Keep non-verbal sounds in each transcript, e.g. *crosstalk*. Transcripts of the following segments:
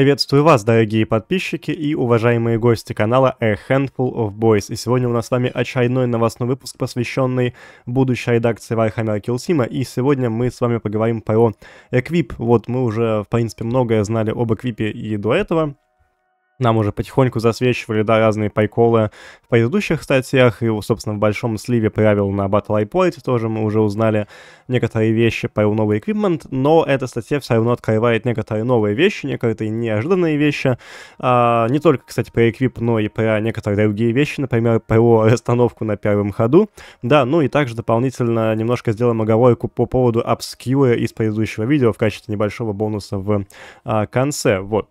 Приветствую вас, дорогие подписчики и уважаемые гости канала A Handful of Boys. И сегодня у нас с вами очередной новостной выпуск, посвященный будущей редакции Warhammer Killsima. И сегодня мы с вами поговорим про эквип. Вот мы уже, в принципе, многое знали об эквипе и до этого нам уже потихоньку засвечивали, да, разные пайколы в предыдущих статьях, и, собственно, в большом сливе правил на Battle Report тоже мы уже узнали некоторые вещи про новый эквипмент, но эта статья все равно открывает некоторые новые вещи, некоторые неожиданные вещи, а, не только, кстати, про эквип, но и про некоторые другие вещи, например, про расстановку на первом ходу, да, ну и также дополнительно немножко сделаем оговорку по поводу обскьюра из предыдущего видео в качестве небольшого бонуса в а, конце, вот.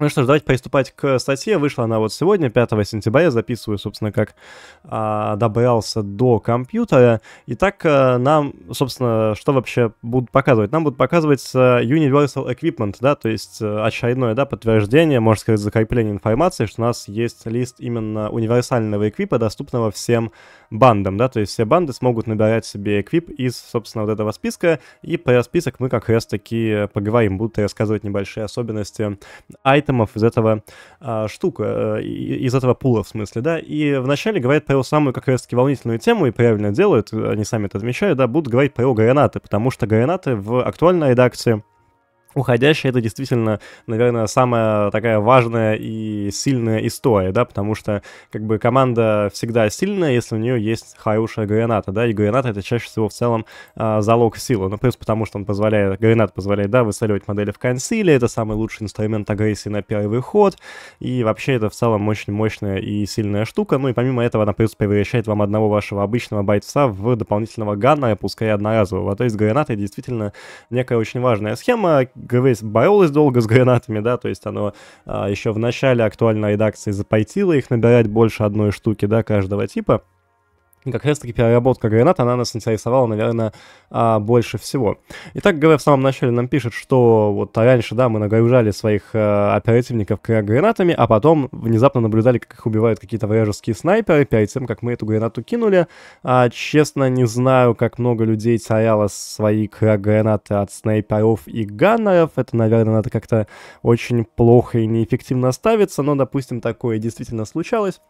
Ну что ж, давайте приступать к статье. Вышла она вот сегодня, 5 сентября. записываю, собственно, как а, добрался до компьютера. Итак, а, нам, собственно, что вообще будут показывать? Нам будут показывать а, Universal Equipment, да, то есть а, очередное, да, подтверждение, можно сказать, закрепление информации, что у нас есть лист именно универсального эквипа, доступного всем бандам, да, то есть все банды смогут набирать себе эквип из, собственно, вот этого списка, и про список мы как раз-таки поговорим, будут рассказывать небольшие особенности айтемов из этого а, штука, э, из этого пула, в смысле, да, и вначале говорят про его самую как раз-таки волнительную тему, и правильно делают, они сами это отмечают, да, будут говорить про его гранаты, потому что гранаты в актуальной редакции — уходящая это действительно, наверное, самая такая важная и сильная история, да, потому что как бы команда всегда сильная, если у нее есть хорошая граната, да, и граната это чаще всего в целом э, залог силы, ну плюс потому что он позволяет, гранат позволяет, да, выстреливать модели в консиле, это самый лучший инструмент агрессии на первый ход, и вообще это в целом очень мощная и сильная штука, ну и помимо этого она плюс превращает вам одного вашего обычного бойца в дополнительного ганнера, пускай одноразового, то есть граната действительно некая очень важная схема, говорить, боролось долго с гранатами, да, то есть оно а, еще в начале актуальной редакции запойтило их набирать больше одной штуки, да, каждого типа как раз-таки переработка гранат, она нас интересовала, наверное, а, больше всего. Итак, ГВ в самом начале нам пишет, что вот раньше, да, мы нагружали своих э, оперативников гранатами, а потом внезапно наблюдали, как их убивают какие-то вражеские снайперы перед тем, как мы эту гранату кинули. А, честно, не знаю, как много людей теряло свои гранаты от снайперов и ганнеров. Это, наверное, надо как-то очень плохо и неэффективно ставиться, но, допустим, такое действительно случалось.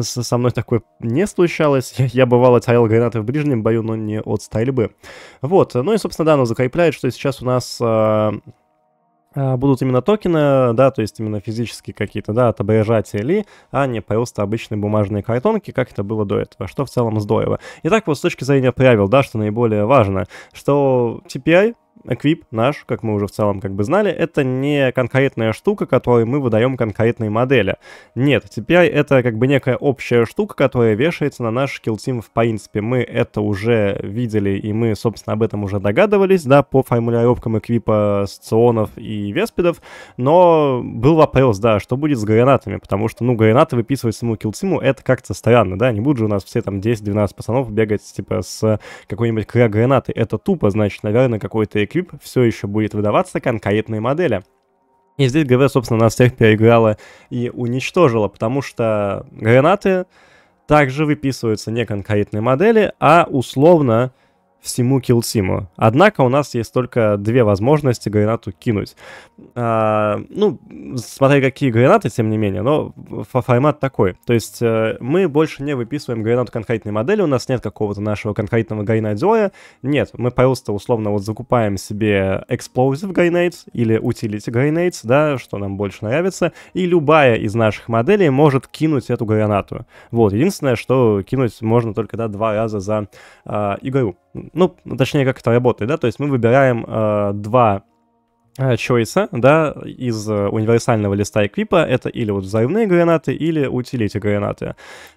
Со мной такое не случалось. *laughs* Я, я бывало таял гранаты в ближнем бою, но не от стрельбы. Вот, ну и, собственно, да, оно закрепляет, что сейчас у нас а, а, будут именно токены, да, то есть именно физические какие-то, да, отображать или, а не просто обычные бумажные картонки, как это было до этого, что в целом здорово. Итак, вот с точки зрения правил, да, что наиболее важно, что теперь эквип наш, как мы уже в целом как бы знали, это не конкретная штука, которой мы выдаем конкретные модели. Нет, теперь это как бы некая общая штука, которая вешается на наш kill team в принципе. Мы это уже видели, и мы, собственно, об этом уже догадывались, да, по формулировкам эквипа сционов и веспидов, но был вопрос, да, что будет с гранатами, потому что, ну, гранаты выписывать самому килтиму, это как-то странно, да, не будут же у нас все там 10-12 пацанов бегать, типа, с какой-нибудь кря гранаты. Это тупо, значит, наверное, какой-то эквип YouTube все еще будет выдаваться конкретные модели. И здесь ГВ, собственно, нас всех переиграла и уничтожила, потому что гранаты также выписываются не конкретные модели, а условно всему Килсиму. Однако у нас есть только две возможности гранату кинуть. А, ну, смотря какие гранаты, тем не менее, но формат такой. То есть э, мы больше не выписываем гранату конкретной модели, у нас нет какого-то нашего конкретного гранадера. Нет, мы просто условно вот закупаем себе Explosive Grenades или Utility Grenades, да, что нам больше нравится, и любая из наших моделей может кинуть эту гранату. Вот, единственное, что кинуть можно только, да, два раза за э, игру ну, точнее, как это работает, да, то есть мы выбираем э, два э, чойса, да, из э, универсального листа эквипа, это или вот взрывные гранаты, или утилити гранаты.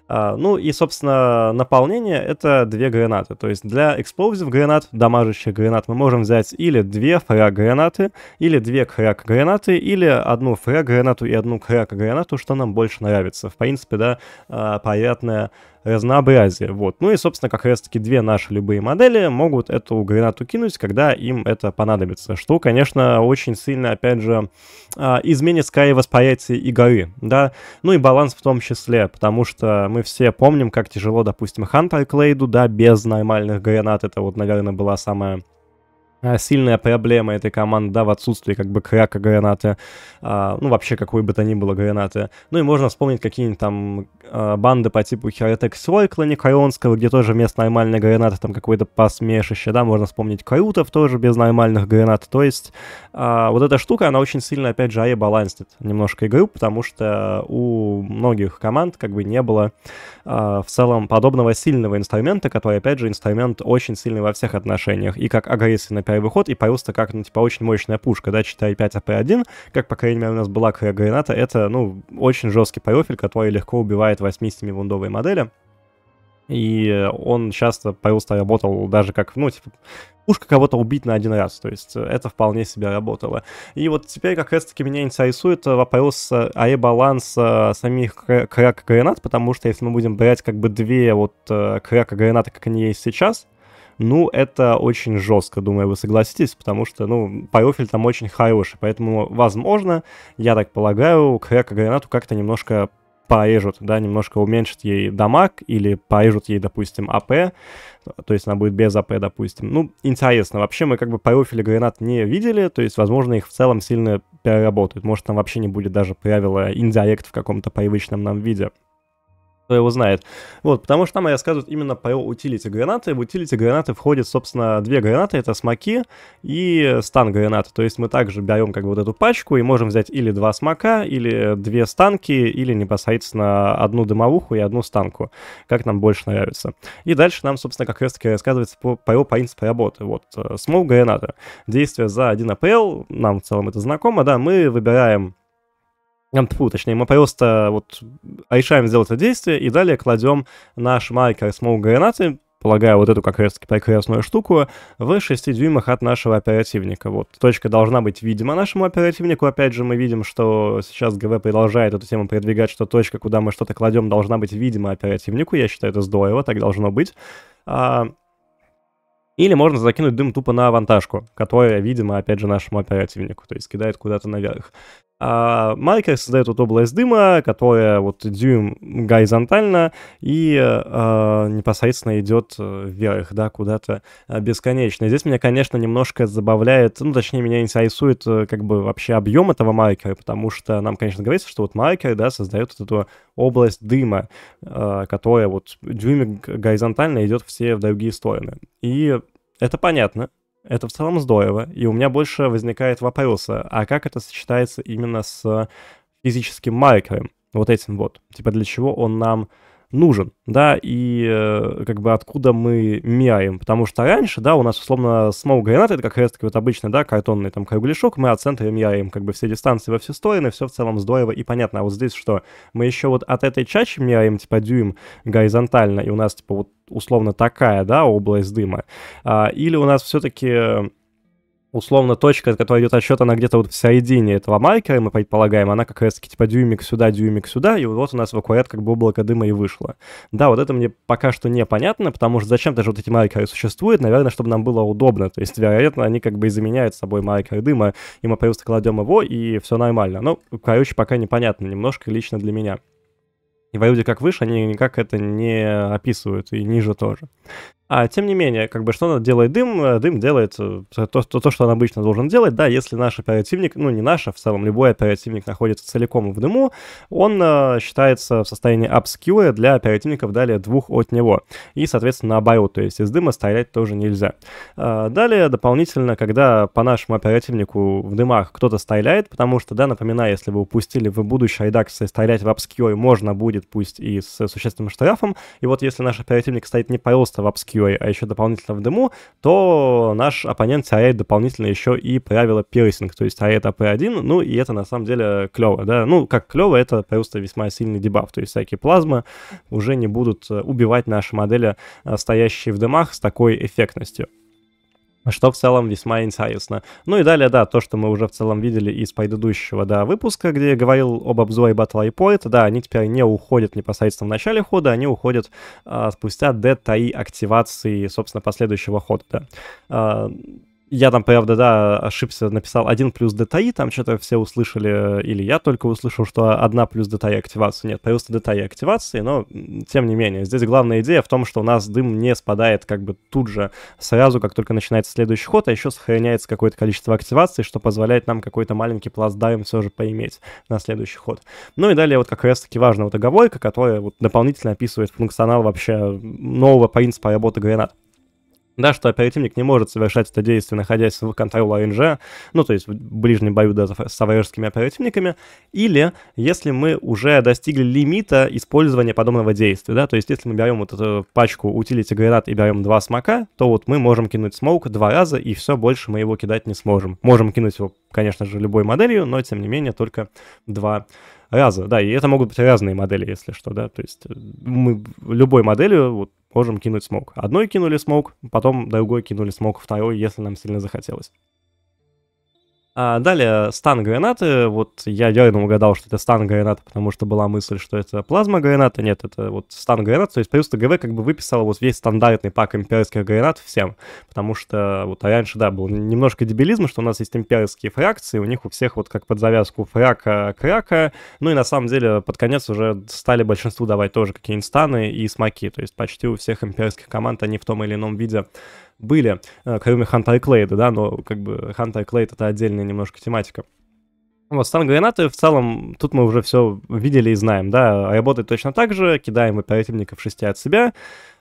А, ну и, собственно, наполнение — это две гранаты. То есть для эксплозив гранат, дамажащих гранат, мы можем взять или две фраг-гранаты, или две крак-гранаты, или одну фраг-гранату и одну крак-гранату, что нам больше нравится. В принципе, да, э, порядная разнообразие. Вот. Ну и, собственно, как раз-таки две наши любые модели могут эту гранату кинуть, когда им это понадобится. Что, конечно, очень сильно, опять же, а, изменит скорее восприятие игры, да, ну и баланс в том числе, потому что мы все помним, как тяжело, допустим, Хантер Клейду, да, без нормальных гранат, это вот, наверное, была самая а, сильная проблема этой команды, да, в отсутствии как бы крака гранаты, а, ну, вообще какой бы то ни было гранаты. Ну, и можно вспомнить какие-нибудь там а, банды по типу Херотек Сойкла Никаронского, где тоже вместо нормальной гранаты там какое-то посмешище, да, можно вспомнить Крутов тоже без нормальных гранат, то есть а, вот эта штука, она очень сильно, опять же, балансит немножко игру, потому что у многих команд как бы не было а, в целом подобного сильного инструмента, который, опять же, инструмент очень сильный во всех отношениях, и как агрессия первый ход, и появился как, ну, типа, очень мощная пушка, да, читай 5 АП-1, как, по крайней мере, у нас была граната, это, ну, очень жесткий профиль, который легко убивает 80 вундовые модели. И он часто появился работал даже как, ну, типа, пушка кого-то убить на один раз. То есть э, это вполне себе работало. И вот теперь как раз-таки меня интересует э, вопрос о э, ребаланс самих крак-гранат, потому что если мы будем брать как бы две вот крак-гранаты, как они есть сейчас, ну, это очень жестко, думаю, вы согласитесь, потому что, ну, Пайофель там очень хороший, поэтому, возможно, я так полагаю, Крека Гранату как-то немножко порежут, да, немножко уменьшат ей дамаг или порежут ей, допустим, АП, то есть она будет без АП, допустим. Ну, интересно, вообще мы как бы профили гранат не видели, то есть, возможно, их в целом сильно переработают. Может, там вообще не будет даже правила индирект в каком-то привычном нам виде кто его знает. Вот, потому что там рассказывают именно по его утилити гранаты. В утилити гранаты входят, собственно, две гранаты. Это смоки и стан гранаты. То есть мы также берем как бы вот эту пачку и можем взять или два смока, или две станки, или непосредственно одну дымовуху и одну станку, как нам больше нравится. И дальше нам, собственно, как раз таки рассказывается по, по его принципу работы. Вот, э, смог граната. Действие за 1 АПЛ, нам в целом это знакомо, да, мы выбираем Тьфу, точнее, мы просто вот решаем сделать это действие, и далее кладем наш маркер с гранаты, полагаю, вот эту как раз-таки прекрасную штуку, в 6 дюймах от нашего оперативника. Вот, точка должна быть видима нашему оперативнику. Опять же, мы видим, что сейчас ГВ продолжает эту тему продвигать, что точка, куда мы что-то кладем, должна быть видима оперативнику. Я считаю, это здорово, так должно быть. А... Или можно закинуть дым тупо на авантажку, которая, видимо, опять же, нашему оперативнику, то есть кидает куда-то наверх а Майка создает вот область дыма, которая вот дюйм горизонтально и э, а, непосредственно идет э, вверх, да, куда-то э, бесконечно. И здесь меня, конечно, немножко забавляет, ну, точнее, меня интересует как бы вообще объем этого маркера, потому что нам, конечно, говорится, что вот маркер, да, создает вот эту область дыма, а, которая вот дюйм горизонтально идет все в другие стороны. И это понятно, это в целом здорово, и у меня больше возникает вопроса, а как это сочетается именно с физическим маркером, вот этим вот? Типа для чего он нам нужен, да, и э, как бы откуда мы мяем, потому что раньше, да, у нас условно смол гранаты, это как раз таки вот обычно, да, картонный там кругляшок, мы от центра мяем как бы все дистанции во все стороны, все в целом здорово и понятно, а вот здесь что, мы еще вот от этой чачи мяем, типа, дюйм горизонтально, и у нас, типа, вот условно такая, да, область дыма, а, или у нас все-таки условно точка, от которой идет отсчет, она где-то вот в середине этого маркера, мы предполагаем, она как раз таки типа дюймик сюда, дюймик сюда, и вот у нас в аккурат как бы облако дыма и вышло. Да, вот это мне пока что непонятно, потому что зачем даже вот эти маркеры существуют, наверное, чтобы нам было удобно, то есть, вероятно, они как бы и заменяют собой маркер дыма, и мы просто кладем его, и все нормально. Ну, Но, короче, пока непонятно, немножко лично для меня. И в как выше» они никак это не описывают, и ниже тоже. А тем не менее, как бы что она делает дым? Э, дым делает э, то, то, то, что он обычно должен делать, да, если наш оперативник, ну не наш, а в целом любой оперативник находится целиком в дыму, он э, считается в состоянии обскилы для оперативников далее двух от него. И, соответственно, наоборот, то есть из дыма стрелять тоже нельзя. Э, далее, дополнительно, когда по нашему оперативнику в дымах кто-то стреляет, потому что, да, напоминаю, если вы упустили в будущей редакции стрелять в обскилы можно будет, пусть и с существенным штрафом, и вот если наш оперативник стоит не просто в обскилы, QA, а еще дополнительно в дыму, то наш оппонент теряет дополнительно еще и правило пирсинг, то есть теряет AP1, а ну и это на самом деле клево, да, ну как клево, это просто весьма сильный дебаф, то есть всякие плазмы уже не будут э, убивать наши модели, э, стоящие в дымах с такой эффектностью что в целом весьма интересно. Ну и далее, да, то, что мы уже в целом видели из предыдущего, да, выпуска, где я говорил об обзоре Battle Report, да, они теперь не уходят непосредственно в начале хода, они уходят а, спустя D3 активации, собственно, последующего хода, да. А, я там, правда, да, ошибся, написал 1 плюс DTI, там что-то все услышали, или я только услышал, что 1 плюс DTI активации. Нет, появился DTI активации, но тем не менее. Здесь главная идея в том, что у нас дым не спадает как бы тут же, сразу, как только начинается следующий ход, а еще сохраняется какое-то количество активаций, что позволяет нам какой-то маленький пласт дайм все же поиметь на следующий ход. Ну и далее вот как раз-таки важная вот оговорка, которая вот дополнительно описывает функционал вообще нового принципа работы гранат да, что оперативник не может совершать это действие, находясь в контроле ОНЖ, ну, то есть в ближнем бою да, с аварежскими оперативниками, или если мы уже достигли лимита использования подобного действия, да, то есть если мы берем вот эту пачку утилити гранат и берем два смока, то вот мы можем кинуть смок два раза, и все, больше мы его кидать не сможем. Можем кинуть его, конечно же, любой моделью, но, тем не менее, только два раза, да, и это могут быть разные модели, если что, да, то есть э, мы любой моделью, вот можем кинуть смог. Одной кинули смог, потом другой кинули смог второй, если нам сильно захотелось. А далее стан гранаты. Вот я верно угадал, что это стан граната, потому что была мысль, что это плазма граната. Нет, это вот стан гранат. То есть Плюс гв как бы выписал вот весь стандартный пак имперских гранат всем. Потому что вот а раньше, да, был немножко дебилизма что у нас есть имперские фракции, у них у всех вот как под завязку фрака, кряка Ну и на самом деле под конец уже стали большинству давать тоже какие-нибудь станы и смоки. То есть почти у всех имперских команд они в том или ином виде были, э, кроме Ханта и Клейда, да, но как бы Ханта и Клейд — это отдельная немножко тематика. Вот, стан гранаты в целом, тут мы уже все видели и знаем, да, работает точно так же, кидаем оперативников противников шести от себя.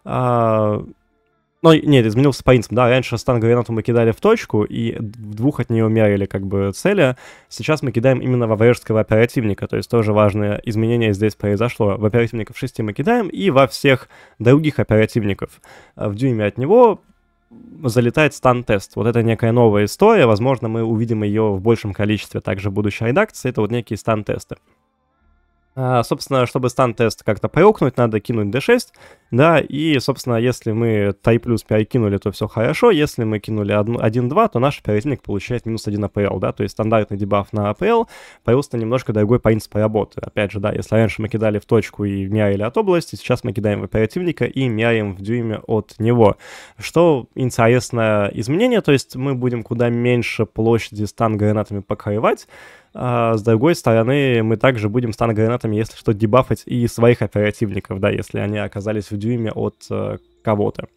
А... Ну, нет, изменился принцип, да, раньше стан гранату мы кидали в точку, и в двух от нее мерили как бы цели, сейчас мы кидаем именно во вражеского оперативника, то есть тоже важное изменение здесь произошло. В оперативников 6 мы кидаем, и во всех других оперативников э, в дюйме от него залетает стан-тест. Вот это некая новая история, возможно, мы увидим ее в большем количестве также в будущей редакции, это вот некие стан-тесты. А, собственно, чтобы стан-тест как-то поёкнуть, надо кинуть d6, да, и, собственно, если мы тай плюс пи кинули, то все хорошо, если мы кинули 1-2, то наш оперативник получает минус 1 АПЛ, да, то есть стандартный дебаф на АПЛ, просто немножко другой принцип работы. Опять же, да, если раньше мы кидали в точку и мерили от области, сейчас мы кидаем в оперативника и меряем в дюйме от него. Что интересное изменение, то есть мы будем куда меньше площади стан гранатами покрывать, а с другой стороны, мы также будем гранатами, если что, дебафать и своих оперативников, да, если они оказались в дюйме от э, кого-то.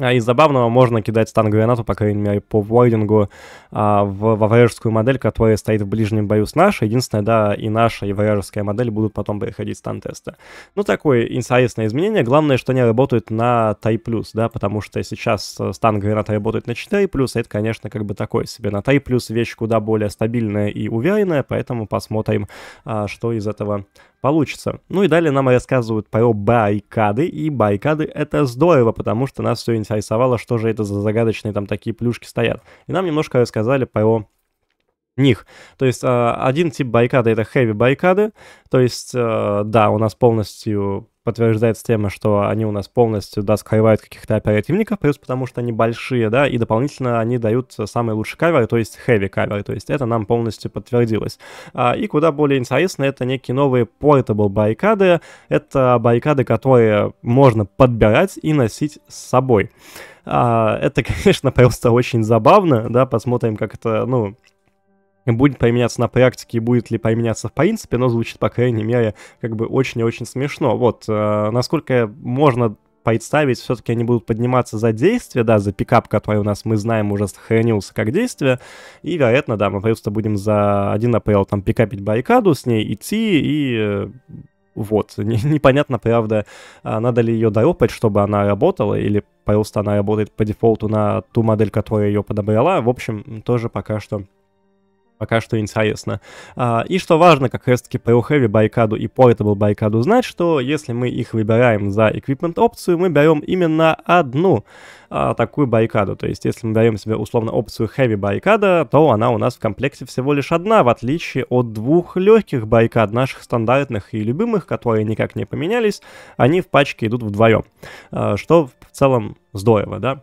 А из забавного можно кидать стан-гранату, по крайней мере, по вордингу а, в, во вражескую модель, которая стоит в ближнем бою с нашей. Единственное, да, и наша, и вражеская модель будут потом проходить стан теста. Ну, такое интересное изменение. Главное, что они работают на тай плюс, да, потому что сейчас э, стан-граната работает на 4+, плюс. это, конечно, как бы такое себе. На тай плюс вещь куда более стабильная и уверенная, поэтому посмотрим, а, что из этого получится. Ну и далее нам рассказывают про байкады. и байкады это здорово, потому что нас все интересно здесь что же это за загадочные там такие плюшки стоят. И нам немножко рассказали его них. То есть а, один тип баррикады это хэви баррикады, то есть э, да, у нас полностью подтверждается тема, что они у нас полностью, да, скрывают каких-то оперативников, плюс потому что они большие, да, и дополнительно они дают самые лучшие каверы, то есть heavy каверы, то есть это нам полностью подтвердилось. А, и куда более интересно, это некие новые portable баррикады, это баррикады, которые можно подбирать и носить с собой. А, это, *laughs* конечно, просто очень забавно, да, посмотрим, как это, ну, будет применяться на практике и будет ли применяться в принципе, но звучит, по крайней мере, как бы очень и очень смешно. Вот, э, насколько можно представить, все-таки они будут подниматься за действие, да, за пикап, который у нас, мы знаем, уже сохранился как действие, и, вероятно, да, мы просто будем за один апрель там пикапить баррикаду, с ней идти и э, вот, *laughs* непонятно, правда, а надо ли ее доропать, чтобы она работала, или просто она работает по дефолту на ту модель, которая ее подобрала. В общем, тоже пока что пока что интересно. А, и что важно, как раз таки по Heavy байкаду и Portable байкаду знать, что если мы их выбираем за Equipment опцию, мы берем именно одну а, такую байкаду То есть если мы берем себе условно опцию Heavy байкада то она у нас в комплекте всего лишь одна, в отличие от двух легких байкад наших стандартных и любимых, которые никак не поменялись, они в пачке идут вдвоем, а, что в целом здорово, да.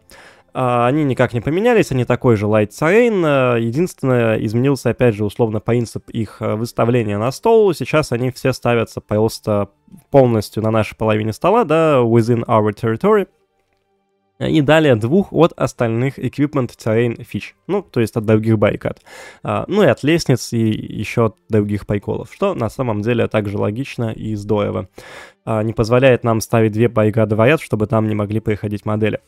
А, они никак не поменялись, они такой же Light Terrain. Единственное, изменился, опять же, условно принцип их э, выставления на стол. Сейчас они все ставятся просто полностью на нашей половине стола, да, within our territory. И далее двух от остальных equipment terrain фич. Ну, то есть от других баррикад. А, ну и от лестниц и еще от других пайколов. что на самом деле также логично и здорово. А, не позволяет нам ставить две баррикады в ряд, чтобы там не могли приходить модели.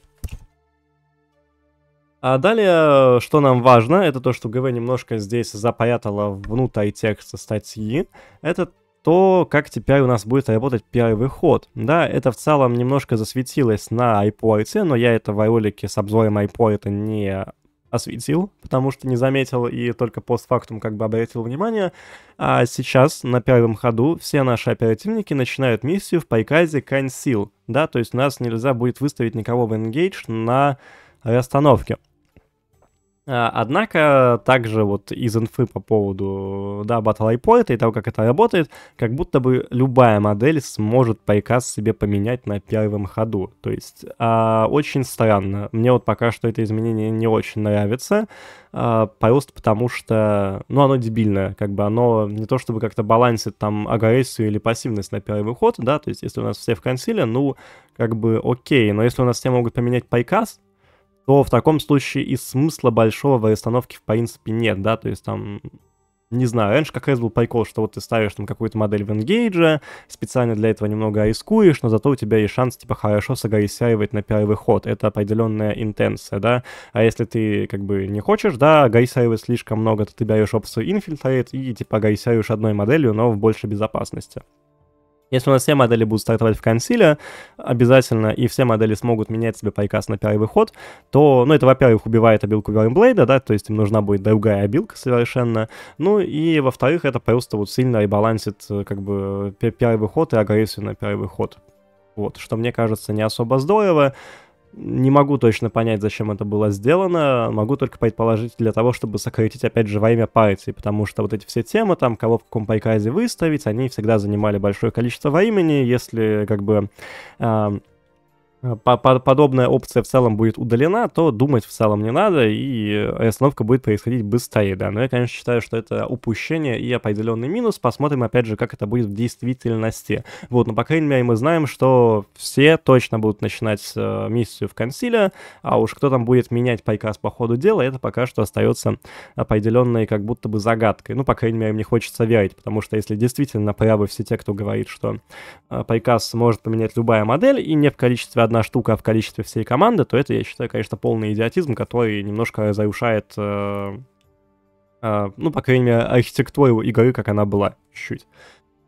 А далее, э, что нам важно, это то, что ГВ немножко здесь запаятало внутрь текста статьи. Это то, как теперь у нас будет работать первый ход. Да, это в целом немножко засветилось на iPoint, но я это в ролике с обзором iPoint не осветил, потому что не заметил и только постфактум как бы обратил внимание. А сейчас на первом ходу все наши оперативники начинают миссию в приказе Conceal, да, то есть у нас нельзя будет выставить никого в Engage на расстановке. А, однако, также вот из инфы по поводу, да, Battle iPoint и того, как это работает, как будто бы любая модель сможет приказ себе поменять на первом ходу. То есть, а, очень странно. Мне вот пока что это изменение не очень нравится, а, просто потому что, ну, оно дебильное, как бы оно не то чтобы как-то балансит там агрессию или пассивность на первый ход, да, то есть, если у нас все в консиле, ну, как бы окей, но если у нас все могут поменять приказ, то в таком случае и смысла большого в остановке в принципе нет, да, то есть там не знаю, раньше как раз был прикол, что вот ты ставишь там какую-то модель в Engage, специально для этого немного рискуешь, но зато у тебя есть шанс, типа, хорошо сагайсяивать на первый ход. Это определенная интенция, да? А если ты, как бы, не хочешь, да, гайсяивать слишком много, то ты берешь опцию Infiltrate и, типа, гайсяешь одной моделью, но в большей безопасности. Если у нас все модели будут стартовать в консиле, обязательно, и все модели смогут менять себе пайкас на первый выход, то, ну, это, во-первых, убивает обилку Вернблейда, да, то есть им нужна будет другая обилка совершенно, ну, и, во-вторых, это просто вот сильно ребалансит, э, как бы, первый выход и агрессию на первый выход, Вот, что мне кажется не особо здорово. Не могу точно понять, зачем это было сделано, могу только предположить для того, чтобы сократить, опять же, во имя партии, потому что вот эти все темы, там, кого в каком пайказе выставить, они всегда занимали большое количество времени, если, как бы, э, Э, подобная опция в целом будет удалена, то думать в целом не надо, и э, остановка будет происходить быстрее, да. Но я, конечно, считаю, что это упущение и определенный минус. Посмотрим, опять же, как это будет в действительности. Вот, но, по крайней мере, мы знаем, что все точно будут начинать э, миссию в консиле, а уж кто там будет менять приказ по ходу дела, это пока что остается определенной как будто бы загадкой. Ну, по крайней мере, мне хочется верить, потому что если действительно правы все те, кто говорит, что э, приказ может поменять любая модель, и не в количестве одна штука в количестве всей команды, то это, я считаю, конечно, полный идиотизм, который немножко заушает, э, э, ну, по крайней мере, архитектуру игры, как она была, чуть-чуть.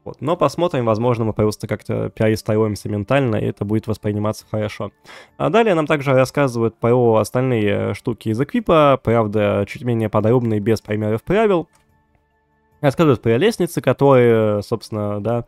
Вот. Но посмотрим, возможно, мы просто как-то перестроимся ментально, и это будет восприниматься хорошо. А далее нам также рассказывают про остальные э, штуки из эквипа, правда, чуть менее подробные, без примеров правил. Рассказывают про лестницы, которые, собственно, да,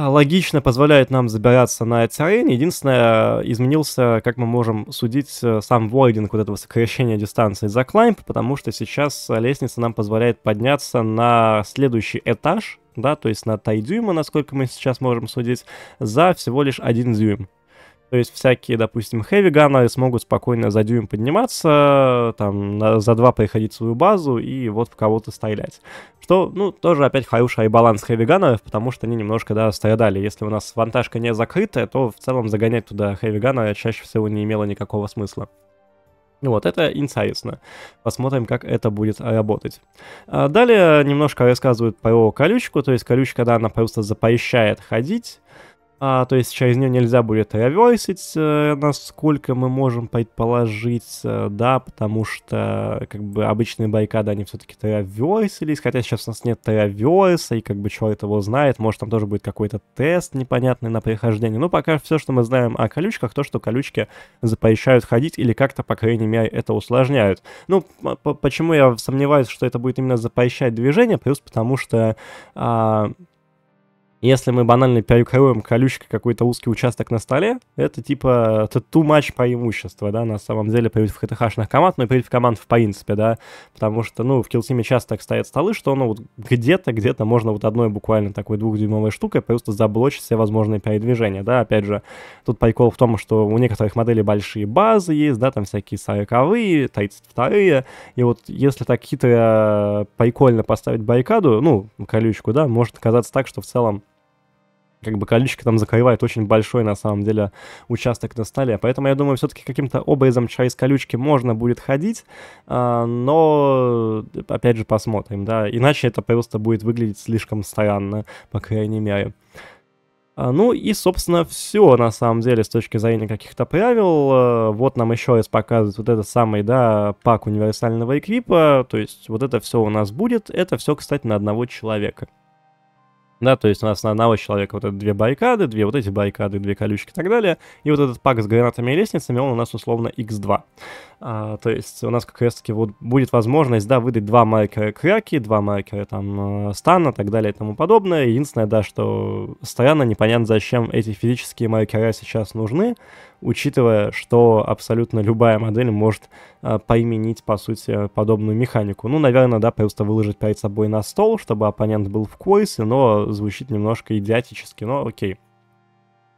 а, логично позволяет нам забираться на эти Единственное, изменился, как мы можем судить, э, сам вординг вот этого сокращения дистанции за клаймб, потому что сейчас э, лестница нам позволяет подняться на следующий этаж, да, то есть на тай насколько мы сейчас можем судить, за всего лишь один дюйм. То есть всякие, допустим, хэви-ганнеры смогут спокойно за дюйм подниматься, там, за два приходить в свою базу и вот в кого-то стрелять. Что, ну, тоже опять хороший баланс хэви-ганнеров, потому что они немножко, да, страдали. Если у нас вантажка не закрытая, то в целом загонять туда хэви-ганнера чаще всего не имело никакого смысла. Вот, это инсайдсно. Посмотрим, как это будет работать. А далее немножко рассказывают про колючку, то есть колючка, да, она просто запрещает ходить, а, то есть через нее нельзя будет реверсить, э, насколько мы можем предположить, э, да, потому что как бы обычные баррикады, они все-таки реверсились, хотя сейчас у нас нет реверса, и как бы черт его знает, может там тоже будет какой-то тест непонятный на прихождение. Ну, пока все, что мы знаем о колючках, то, что колючки запрещают ходить или как-то, по крайней мере, это усложняют. Ну, почему я сомневаюсь, что это будет именно запрещать движение, плюс потому что... А, если мы банально перекроем колючкой какой-то узкий участок на столе, это типа это too much преимущество, да, на самом деле против ХТХшных команд, но и против команд в принципе, да, потому что, ну, в килтиме часто так стоят столы, что, ну, вот где-то, где-то можно вот одной буквально такой двухдюймовой штукой просто заблочить все возможные передвижения, да, опять же, тут прикол в том, что у некоторых моделей большие базы есть, да, там всякие 40-е, 32 и вот если так хитро э, прикольно поставить баррикаду, ну, колючку, да, может оказаться так, что в целом как бы колючка там закрывает очень большой, на самом деле, участок на столе. Поэтому я думаю, все-таки каким-то образом через колючки можно будет ходить, а, но, опять же, посмотрим, да. Иначе это просто будет выглядеть слишком странно, по крайней мере. А, ну и, собственно, все на самом деле с точки зрения каких-то правил. А, вот нам еще раз показывают вот этот самый, да, пак универсального эквипа. То есть вот это все у нас будет. Это все, кстати, на одного человека да, то есть у нас на одного человека вот это две баррикады, две вот эти баррикады, две колючки и так далее, и вот этот пак с гранатами и лестницами, он у нас условно x2. А, то есть у нас как раз-таки вот будет возможность, да, выдать два маркера кряки, два маркера там э, стана и так далее и тому подобное. Единственное, да, что странно, непонятно, зачем эти физические маркера сейчас нужны, учитывая, что абсолютно любая модель может э, поименить, по сути, подобную механику. Ну, наверное, да, просто выложить перед собой на стол, чтобы оппонент был в койсе, но звучит немножко идиотически, но окей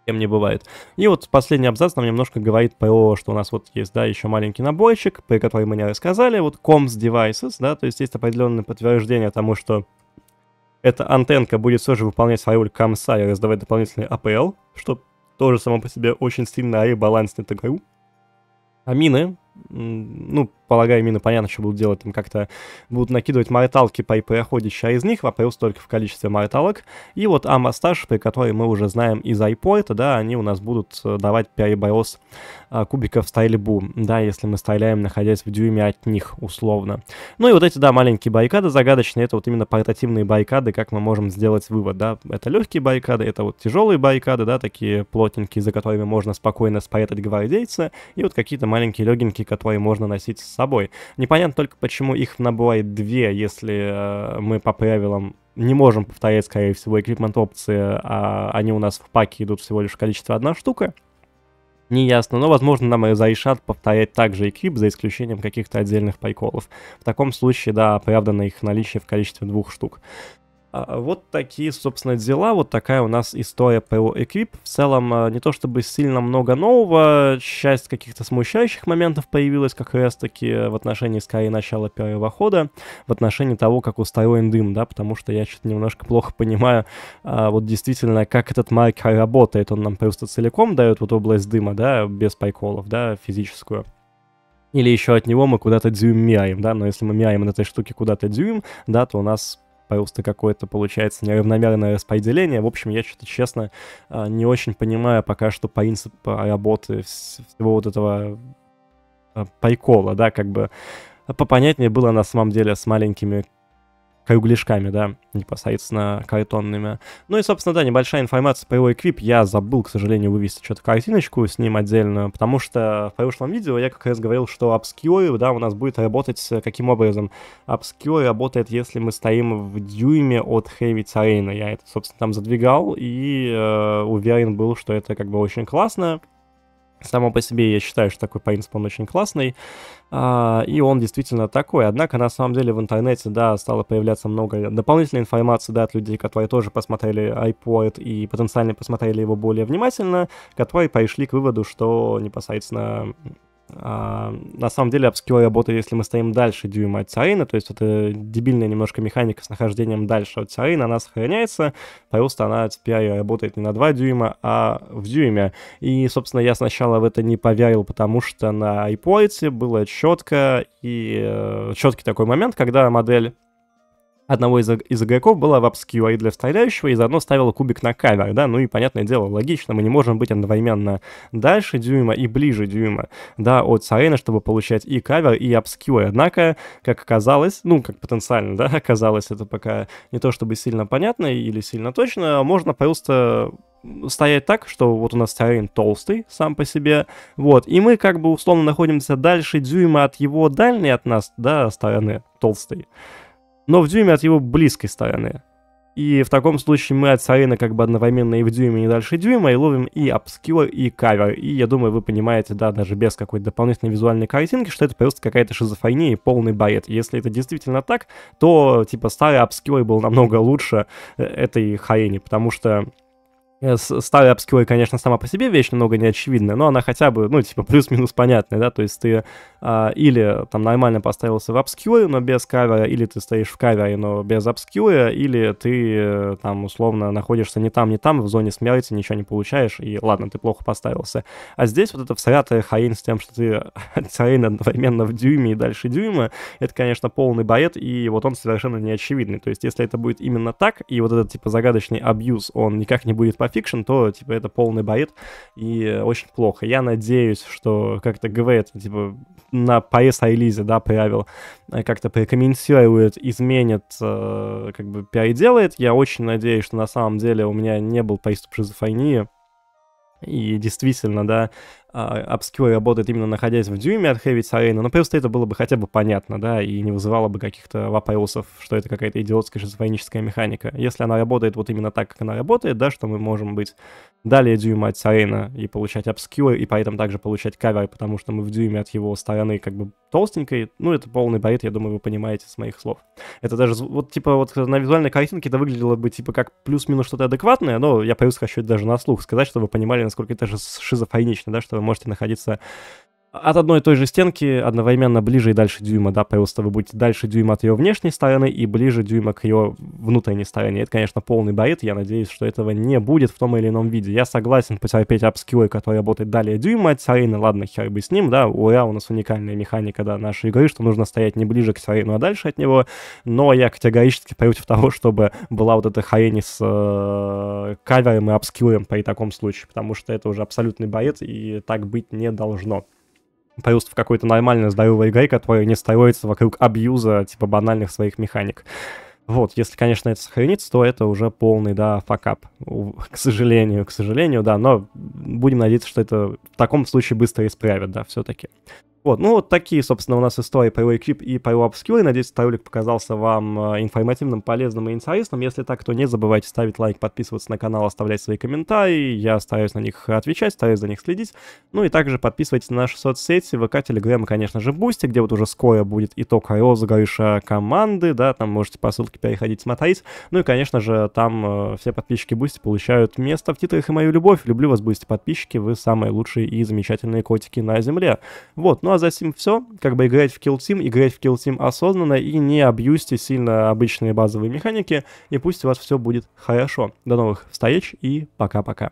кем не бывает. И вот последний абзац нам немножко говорит про, что у нас вот есть, да, еще маленький наборчик, при котором мы не рассказали, вот comms devices, да, то есть есть определенное подтверждение тому, что эта антенка будет все же выполнять свою роль комса и раздавать дополнительный APL, что тоже само по себе очень сильно АИ балансит эту игру. А мины, ну, полагаю, именно понятно, что будут делать, там как-то будут накидывать морталки по проходящей, а из них вопрос только в количестве морталок. И вот Амастаж, при которой мы уже знаем из айпорта, да, они у нас будут э, давать переброс а, кубиков стрельбу, да, если мы стреляем, находясь в дюйме от них, условно. Ну и вот эти, да, маленькие баррикады загадочные, это вот именно портативные баррикады, как мы можем сделать вывод, да, это легкие баррикады, это вот тяжелые баррикады, да, такие плотненькие, за которыми можно спокойно спрятать гвардейца, и вот какие-то маленькие легенькие, которые можно носить с собой. Непонятно только, почему их набывает две, если э, мы по правилам не можем повторять, скорее всего, эквипмент опции, а они у нас в паке идут всего лишь количество одна штука. Не ясно, но, возможно, нам и разрешат повторять также экип за исключением каких-то отдельных приколов. В таком случае, да, оправдано их наличие в количестве двух штук. А, вот такие, собственно, дела. Вот такая у нас история ПО Эквип. В целом, а, не то чтобы сильно много нового, часть каких-то смущающих моментов появилась как раз-таки э, в отношении, скорее, начала первого хода, в отношении того, как устроен дым, да, потому что я что-то немножко плохо понимаю, а, вот действительно, как этот маркер работает. Он нам просто целиком дает вот область дыма, да, без приколов, да, физическую. Или еще от него мы куда-то дюйм мяем, да, но если мы мяем на этой штуке куда-то дюйм, да, то у нас просто какое-то получается неравномерное распределение. В общем, я что-то, честно, а, не очень понимаю пока что принцип а, работы всего вот этого а, прикола, да, как бы попонятнее было на самом деле с маленькими крюгляшками, да, непосредственно картонными. Ну и, собственно, да, небольшая информация про его эквип. Я забыл, к сожалению, вывести что-то картиночку с ним отдельную, потому что в прошлом видео я как раз говорил, что обскюр, да, у нас будет работать э, каким образом. Обскюр работает, если мы стоим в дюйме от Heavy Terrain. Я это, собственно, там задвигал и э, уверен был, что это как бы очень классно. Само по себе я считаю, что такой принцип, он очень классный, а, и он действительно такой. Однако, на самом деле, в интернете, да, стало появляться много дополнительной информации, да, от людей, которые тоже посмотрели iPod и потенциально посмотрели его более внимательно, которые пришли к выводу, что непосредственно а, на самом деле апскилы работает, если мы стоим дальше дюйма от Сарина, то есть вот эта дебильная немножко механика с нахождением дальше от Сарина, она сохраняется, просто она теперь работает не на 2 дюйма, а в дюйме. И, собственно, я сначала в это не поверил, потому что на iPoint было четко и э, четкий такой момент, когда модель одного из, из игроков была в обскью, и для вставляющего, и заодно ставила кубик на кавер, да, ну и, понятное дело, логично, мы не можем быть одновременно дальше дюйма и ближе дюйма, да, от Сарена, чтобы получать и кавер, и обскью, однако, как оказалось, ну, как потенциально, да, *laughs* оказалось, это пока не то чтобы сильно понятно или сильно точно, можно просто стоять так, что вот у нас стеарин толстый сам по себе, вот, и мы как бы условно находимся дальше дюйма от его дальней от нас, да, стороны толстой но в дюйме от его близкой стороны. И в таком случае мы от Сарина как бы одновременно и в дюйме, и дальше дюйма, и ловим и обскивер, и кавер. И я думаю, вы понимаете, да, даже без какой-то дополнительной визуальной картинки, что это просто какая-то шизофрения и полный бред. Если это действительно так, то, типа, старый обскивер был намного лучше э, этой хрени, потому что Э, старая обскилла, конечно, сама по себе вещь немного неочевидная, но она хотя бы, ну, типа, плюс-минус понятная, да, то есть ты а, или там нормально поставился в обскилле, но без кавера, или ты стоишь в кавере, но без обскилла, или ты э, там, условно, находишься не там, не там, в зоне смерти, ничего не получаешь, и ладно, ты плохо поставился. А здесь вот эта всратая хрень с тем, что ты *laughs* хрень одновременно в дюйме и дальше дюйма, это, конечно, полный бред, и вот он совершенно неочевидный. То есть если это будет именно так, и вот этот, типа, загадочный абьюз, он никак не будет по фикшн, то, типа, это полный боит и очень плохо. Я надеюсь, что как-то ГВ, типа, на PS-релизе, да, появил, э, как-то прокомментирует, изменит, э, как бы переделает. Я очень надеюсь, что на самом деле у меня не был приступ шизофрении, и действительно, да, а, обскилы работает именно находясь в дюйме от Heavy Terrain, но просто это было бы хотя бы понятно, да, и не вызывало бы каких-то вопросов, что это какая-то идиотская шизофреническая механика. Если она работает вот именно так, как она работает, да, что мы можем быть далее дюйма от Terrain и получать обскилы, и поэтому также получать кавер, потому что мы в дюйме от его стороны как бы толстенькой, ну, это полный бред, я думаю, вы понимаете с моих слов. Это даже, вот, типа, вот на визуальной картинке это выглядело бы, типа, как плюс-минус что-то адекватное, но я плюс хочу даже на слух сказать, чтобы вы понимали, насколько это же шизофренично, да, что вы можете находиться от одной и той же стенки одновременно ближе и дальше дюйма, да, просто вы будете дальше дюйма от ее внешней стороны и ближе дюйма к ее внутренней стороне. Это, конечно, полный бред, я надеюсь, что этого не будет в том или ином виде. Я согласен потерпеть апскилы, который работает далее дюйма от сирены, ладно, хер бы с ним, да, У ура, у нас уникальная механика, да, нашей игры, что нужно стоять не ближе к сирену, а дальше от него, но я категорически против того, чтобы была вот эта хрень с э, кавером и апскилем при таком случае, потому что это уже абсолютный бред, и так быть не должно появился в какой-то нормальной здоровой игре, которая не строится вокруг абьюза, типа банальных своих механик. Вот, если, конечно, это сохранится, то это уже полный, да, факап. К сожалению, к сожалению, да, но будем надеяться, что это в таком случае быстро исправят, да, все-таки. Вот, ну вот такие, собственно, у нас истории про Equip и про Obscure. Надеюсь, этот ролик показался вам э, информативным, полезным и интересным. Если так, то не забывайте ставить лайк, подписываться на канал, оставлять свои комментарии. Я стараюсь на них отвечать, стараюсь за них следить. Ну и также подписывайтесь на наши соцсети, ВК, Телеграм и, конечно же, Бусти, где вот уже скоро будет итог розыгрыша команды, да, там можете по ссылке переходить, смотреть. Ну и, конечно же, там э, все подписчики Бусти получают место в титрах и мою любовь. Люблю вас, Бусти, подписчики, вы самые лучшие и замечательные котики на земле. Вот, ну ну а затем все, как бы играть в Kill Team, играть в Kill Team осознанно и не обьюсьте сильно обычные базовые механики, и пусть у вас все будет хорошо. До новых встреч и пока-пока.